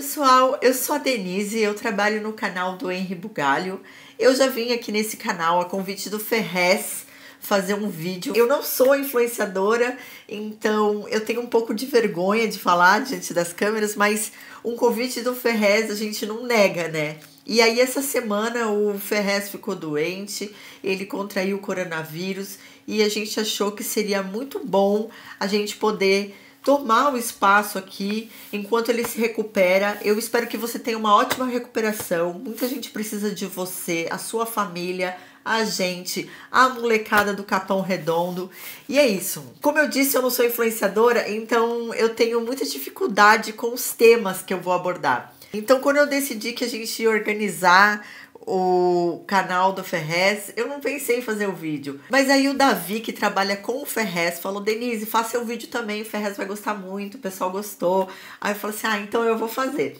pessoal, eu sou a Denise, eu trabalho no canal do Henri Bugalho. Eu já vim aqui nesse canal a convite do Ferrez fazer um vídeo. Eu não sou influenciadora, então eu tenho um pouco de vergonha de falar diante das câmeras, mas um convite do Ferrez a gente não nega, né? E aí essa semana o Ferrez ficou doente, ele contraiu o coronavírus e a gente achou que seria muito bom a gente poder tomar o espaço aqui enquanto ele se recupera. Eu espero que você tenha uma ótima recuperação. Muita gente precisa de você, a sua família, a gente, a molecada do Capão Redondo. E é isso. Como eu disse, eu não sou influenciadora, então eu tenho muita dificuldade com os temas que eu vou abordar. Então, quando eu decidi que a gente ia organizar o canal do Ferrez. Eu não pensei em fazer o vídeo. Mas aí o Davi, que trabalha com o Ferrez, falou: Denise, faça o vídeo também. O Ferrez vai gostar muito, o pessoal gostou. Aí eu falei assim: ah, então eu vou fazer.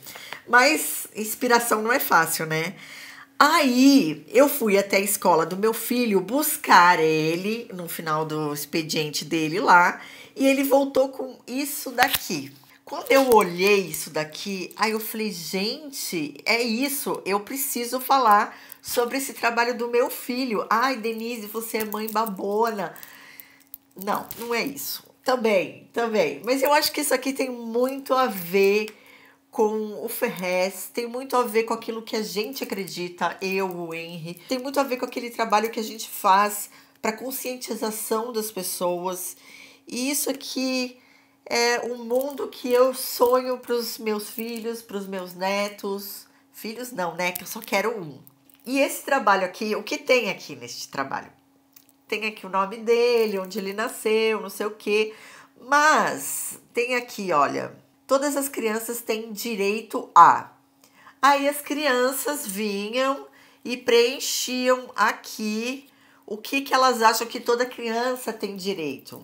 Mas inspiração não é fácil, né? Aí eu fui até a escola do meu filho buscar ele no final do expediente dele lá. E ele voltou com isso daqui. Quando eu olhei isso daqui, aí eu falei, gente, é isso, eu preciso falar sobre esse trabalho do meu filho. Ai, Denise, você é mãe babona. Não, não é isso. Também, também. Mas eu acho que isso aqui tem muito a ver com o Ferrez, tem muito a ver com aquilo que a gente acredita, eu, o Henry, tem muito a ver com aquele trabalho que a gente faz para conscientização das pessoas. E isso aqui é o mundo que eu sonho para os meus filhos, para os meus netos. Filhos não, né? Que eu só quero um. E esse trabalho aqui, o que tem aqui neste trabalho? Tem aqui o nome dele, onde ele nasceu, não sei o quê. Mas tem aqui, olha, todas as crianças têm direito a. Aí as crianças vinham e preenchiam aqui o que, que elas acham que toda criança tem direito.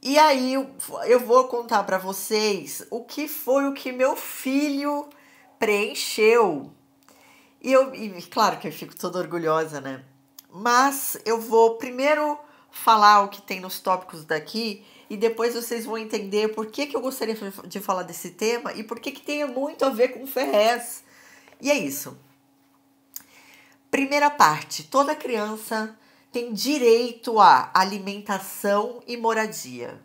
E aí eu vou contar para vocês o que foi o que meu filho preencheu. E eu, e claro que eu fico toda orgulhosa, né? Mas eu vou primeiro falar o que tem nos tópicos daqui e depois vocês vão entender por que, que eu gostaria de falar desse tema e por que, que tem muito a ver com Ferrez. E é isso. Primeira parte: toda criança tem direito a alimentação e moradia.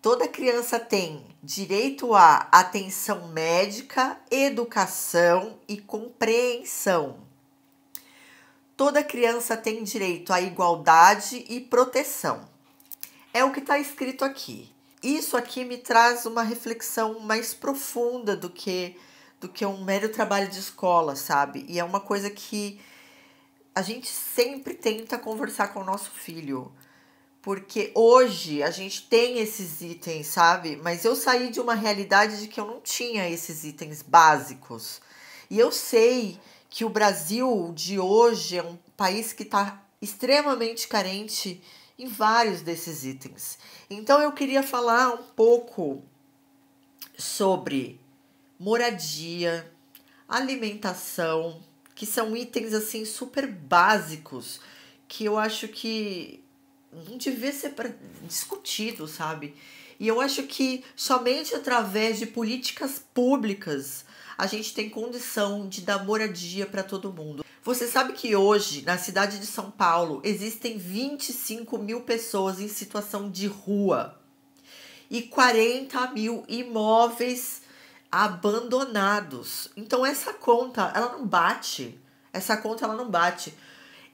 Toda criança tem direito a atenção médica, educação e compreensão. Toda criança tem direito à igualdade e proteção. É o que está escrito aqui. Isso aqui me traz uma reflexão mais profunda do que do que um mero trabalho de escola, sabe? E é uma coisa que a gente sempre tenta conversar com o nosso filho. Porque hoje a gente tem esses itens, sabe? Mas eu saí de uma realidade de que eu não tinha esses itens básicos. E eu sei que o Brasil de hoje é um país que está extremamente carente em vários desses itens. Então eu queria falar um pouco sobre moradia, alimentação, que são itens assim super básicos que eu acho que não devia ser discutido, sabe? E eu acho que somente através de políticas públicas a gente tem condição de dar moradia para todo mundo. Você sabe que hoje, na cidade de São Paulo, existem 25 mil pessoas em situação de rua e 40 mil imóveis abandonados. Então essa conta, ela não bate. Essa conta ela não bate.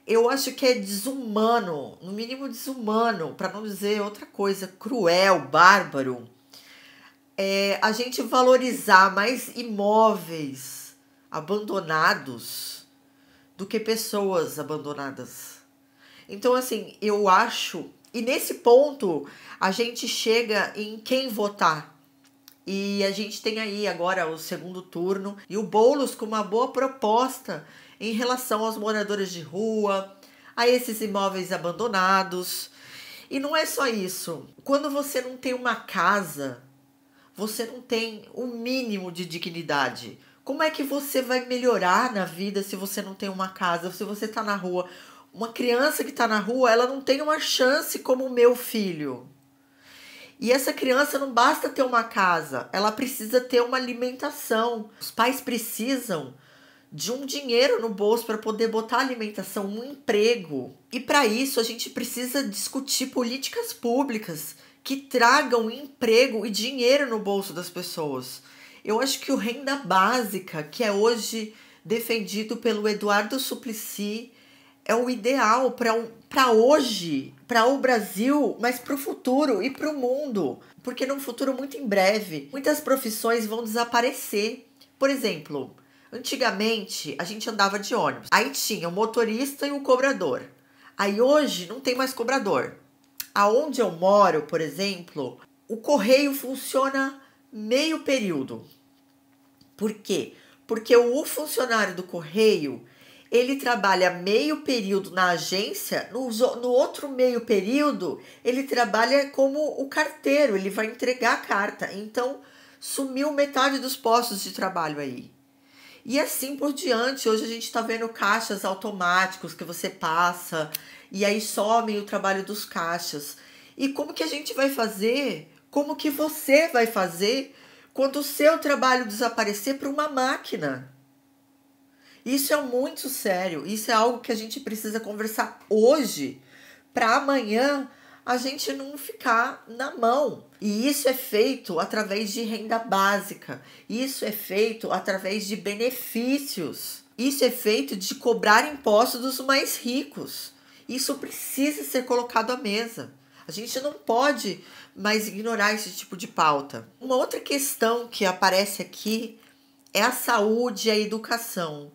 Eu acho que é desumano, no mínimo desumano, para não dizer outra coisa, cruel, bárbaro. É a gente valorizar mais imóveis abandonados do que pessoas abandonadas. Então assim, eu acho, e nesse ponto a gente chega em quem votar e a gente tem aí agora o segundo turno e o Boulos com uma boa proposta em relação aos moradores de rua, a esses imóveis abandonados. E não é só isso. Quando você não tem uma casa, você não tem o um mínimo de dignidade. Como é que você vai melhorar na vida se você não tem uma casa, se você está na rua? Uma criança que está na rua, ela não tem uma chance como o meu filho e essa criança não basta ter uma casa, ela precisa ter uma alimentação. Os pais precisam de um dinheiro no bolso para poder botar alimentação, um emprego. E para isso a gente precisa discutir políticas públicas que tragam emprego e dinheiro no bolso das pessoas. Eu acho que o renda básica, que é hoje defendido pelo Eduardo Suplicy, é o ideal para hoje, para o Brasil, mas para o futuro e para o mundo. Porque num futuro muito em breve, muitas profissões vão desaparecer. Por exemplo, antigamente a gente andava de ônibus. Aí tinha o motorista e o cobrador. Aí hoje não tem mais cobrador. Aonde eu moro, por exemplo, o correio funciona meio período. Por quê? Porque o funcionário do correio ele trabalha meio período na agência, no, no outro meio período, ele trabalha como o carteiro, ele vai entregar a carta. Então, sumiu metade dos postos de trabalho aí. E assim por diante, hoje a gente está vendo caixas automáticos que você passa e aí somem o trabalho dos caixas. E como que a gente vai fazer? Como que você vai fazer quando o seu trabalho desaparecer para uma máquina? Isso é muito sério. Isso é algo que a gente precisa conversar hoje para amanhã a gente não ficar na mão. E isso é feito através de renda básica. Isso é feito através de benefícios. Isso é feito de cobrar impostos dos mais ricos. Isso precisa ser colocado à mesa. A gente não pode mais ignorar esse tipo de pauta. Uma outra questão que aparece aqui é a saúde e a educação.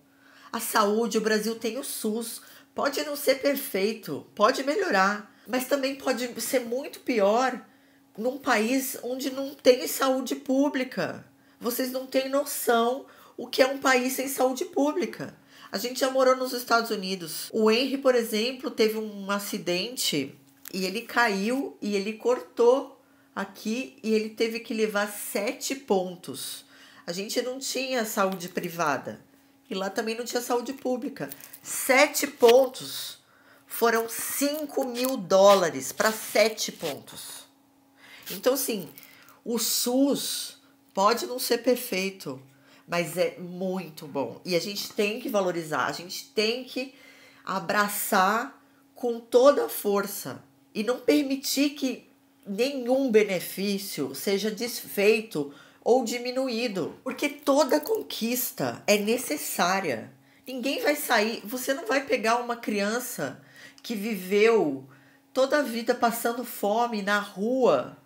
A saúde, o Brasil tem o SUS. Pode não ser perfeito, pode melhorar, mas também pode ser muito pior num país onde não tem saúde pública. Vocês não têm noção o que é um país sem saúde pública. A gente já morou nos Estados Unidos. O Henry, por exemplo, teve um acidente e ele caiu e ele cortou aqui e ele teve que levar sete pontos. A gente não tinha saúde privada. E lá também não tinha saúde pública. Sete pontos foram 5 mil dólares para sete pontos. Então, assim, o SUS pode não ser perfeito, mas é muito bom. E a gente tem que valorizar, a gente tem que abraçar com toda a força e não permitir que nenhum benefício seja desfeito ou diminuído, porque toda conquista é necessária. Ninguém vai sair, você não vai pegar uma criança que viveu toda a vida passando fome na rua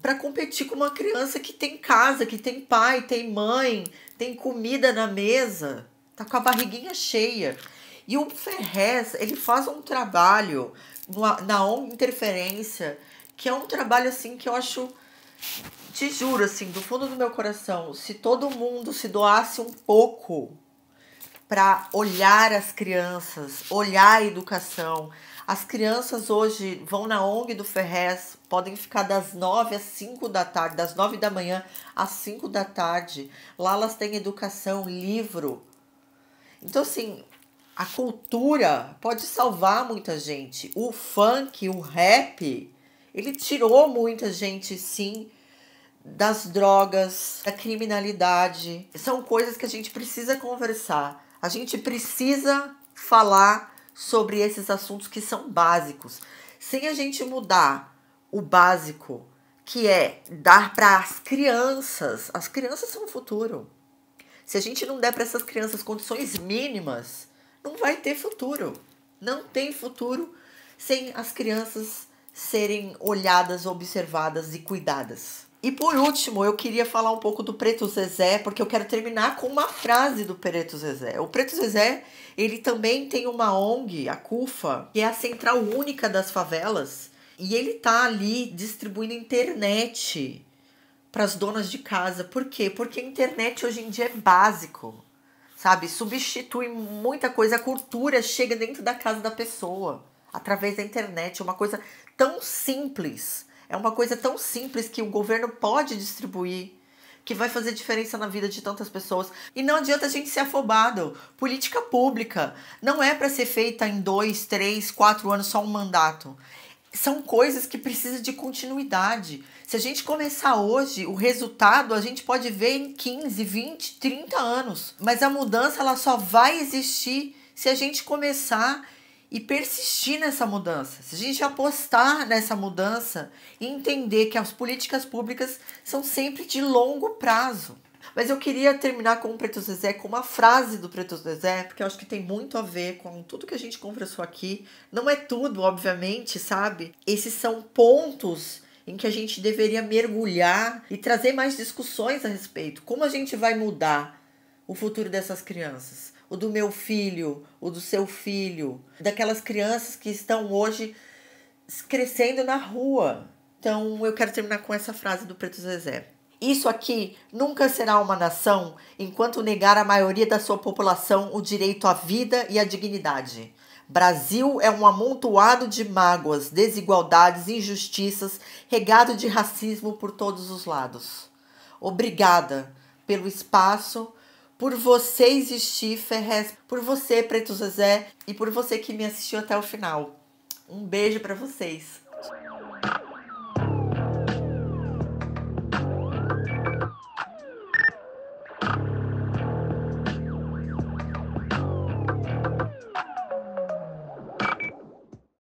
para competir com uma criança que tem casa, que tem pai, tem mãe, tem comida na mesa, tá com a barriguinha cheia. E o Ferrez, ele faz um trabalho na ONG Interferência, que é um trabalho assim que eu acho te juro, assim, do fundo do meu coração, se todo mundo se doasse um pouco para olhar as crianças, olhar a educação. As crianças hoje vão na ONG do Ferrez, podem ficar das nove às cinco da tarde, das nove da manhã às cinco da tarde. Lá elas têm educação, livro. Então, assim, a cultura pode salvar muita gente. O funk, o rap ele tirou muita gente, sim, das drogas, da criminalidade. São coisas que a gente precisa conversar. A gente precisa falar sobre esses assuntos que são básicos. Sem a gente mudar o básico, que é dar para as crianças. As crianças são o futuro. Se a gente não der para essas crianças condições mínimas, não vai ter futuro. Não tem futuro sem as crianças serem olhadas, observadas e cuidadas. E por último, eu queria falar um pouco do Preto Zezé, porque eu quero terminar com uma frase do Preto Zezé. O Preto Zezé, ele também tem uma ONG, a CUFA, que é a central única das favelas, e ele tá ali distribuindo internet para as donas de casa. Por quê? Porque a internet hoje em dia é básico, sabe? Substitui muita coisa, a cultura chega dentro da casa da pessoa através da internet, é uma coisa tão simples, é uma coisa tão simples que o governo pode distribuir, que vai fazer diferença na vida de tantas pessoas. E não adianta a gente ser afobado. Política pública não é para ser feita em dois, três, quatro anos só um mandato são coisas que precisam de continuidade. Se a gente começar hoje, o resultado a gente pode ver em 15, 20, 30 anos. Mas a mudança ela só vai existir se a gente começar e persistir nessa mudança, se a gente apostar nessa mudança e entender que as políticas públicas são sempre de longo prazo. Mas eu queria terminar com o Preto Zezé, com uma frase do Preto Zezé, porque eu acho que tem muito a ver com tudo que a gente conversou aqui. Não é tudo, obviamente, sabe? Esses são pontos em que a gente deveria mergulhar e trazer mais discussões a respeito. Como a gente vai mudar o futuro dessas crianças? o do meu filho, o do seu filho, daquelas crianças que estão hoje crescendo na rua. Então eu quero terminar com essa frase do Preto Zezé. Isso aqui nunca será uma nação enquanto negar à maioria da sua população o direito à vida e à dignidade. Brasil é um amontoado de mágoas, desigualdades, injustiças, regado de racismo por todos os lados. Obrigada pelo espaço, por você existir, Ferrez, por você, Preto Zezé, e por você que me assistiu até o final. Um beijo para vocês.